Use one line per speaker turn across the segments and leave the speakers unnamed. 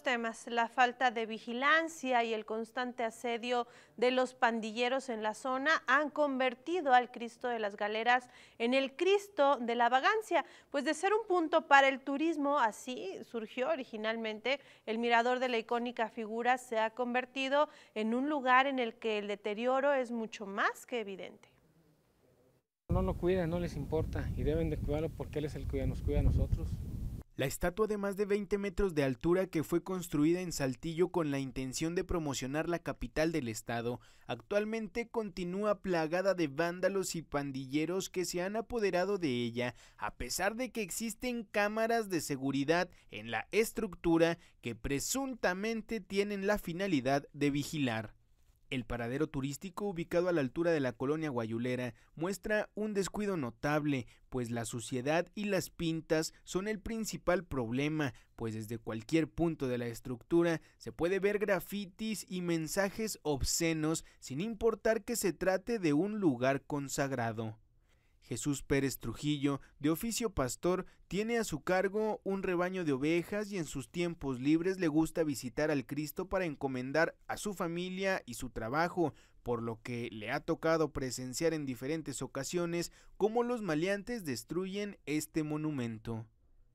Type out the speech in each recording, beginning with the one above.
temas, la falta de vigilancia y el constante asedio de los pandilleros en la zona han convertido al Cristo de las Galeras en el Cristo de la vagancia, pues de ser un punto para el turismo, así surgió originalmente, el mirador de la icónica figura se ha convertido en un lugar en el que el deterioro es mucho más que evidente.
No lo cuida no les importa y deben de cuidarlo porque él es el que nos cuida a nosotros. La estatua de más de 20 metros de altura que
fue construida en Saltillo con la intención de promocionar la capital del estado, actualmente continúa plagada de vándalos y pandilleros que se han apoderado de ella, a pesar de que existen cámaras de seguridad en la estructura que presuntamente tienen la finalidad de vigilar. El paradero turístico ubicado a la altura de la colonia Guayulera muestra un descuido notable, pues la suciedad y las pintas son el principal problema, pues desde cualquier punto de la estructura se puede ver grafitis y mensajes obscenos sin importar que se trate de un lugar consagrado. Jesús Pérez Trujillo, de oficio pastor, tiene a su cargo un rebaño de ovejas y en sus tiempos libres le gusta visitar al Cristo para encomendar a su familia y su trabajo, por lo que le ha tocado presenciar en diferentes ocasiones cómo los maleantes destruyen este monumento.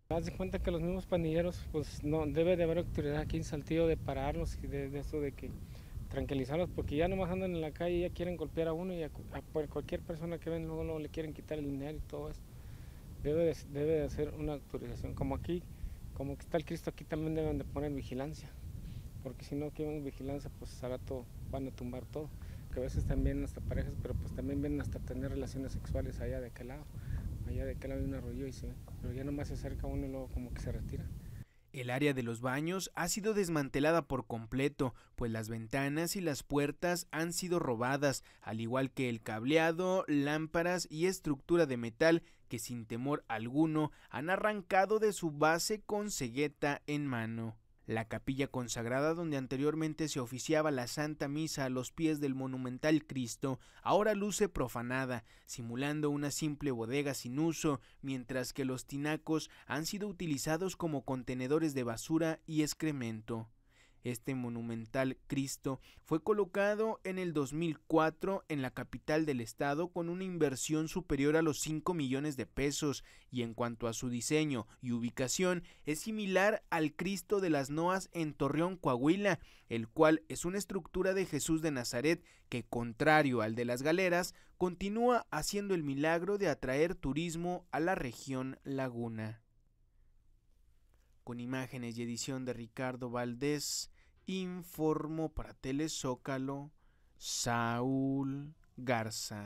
Haz de cuenta que los mismos panilleros, pues no debe de haber autoridad aquí en Saltillo de pararlos y de eso de que tranquilizarlos porque ya nomás andan en la calle, y ya quieren golpear a uno y a, cualquier persona que ven luego, le quieren quitar el dinero y todo eso. Debe de, debe hacer una autorización. Como aquí, como que está el Cristo aquí también deben de poner vigilancia. Porque si no quieren vigilancia, pues al rato van a tumbar todo. Que a veces también hasta parejas, pero pues también vienen hasta tener relaciones sexuales allá de aquel lado. Allá de aquel lado hay un arroyo y se Pero ya nomás se acerca uno y luego como que se retira.
El área de los baños ha sido desmantelada por completo, pues las ventanas y las puertas han sido robadas, al igual que el cableado, lámparas y estructura de metal que sin temor alguno han arrancado de su base con cegueta en mano la capilla consagrada donde anteriormente se oficiaba la Santa Misa a los pies del monumental Cristo, ahora luce profanada, simulando una simple bodega sin uso, mientras que los tinacos han sido utilizados como contenedores de basura y excremento. Este monumental Cristo fue colocado en el 2004 en la capital del estado con una inversión superior a los 5 millones de pesos y en cuanto a su diseño y ubicación es similar al Cristo de las Noas en Torreón, Coahuila, el cual es una estructura de Jesús de Nazaret que, contrario al de las galeras, continúa haciendo el milagro de atraer turismo a la región laguna con imágenes y edición de Ricardo Valdés, informó para Telezócalo Saúl Garza.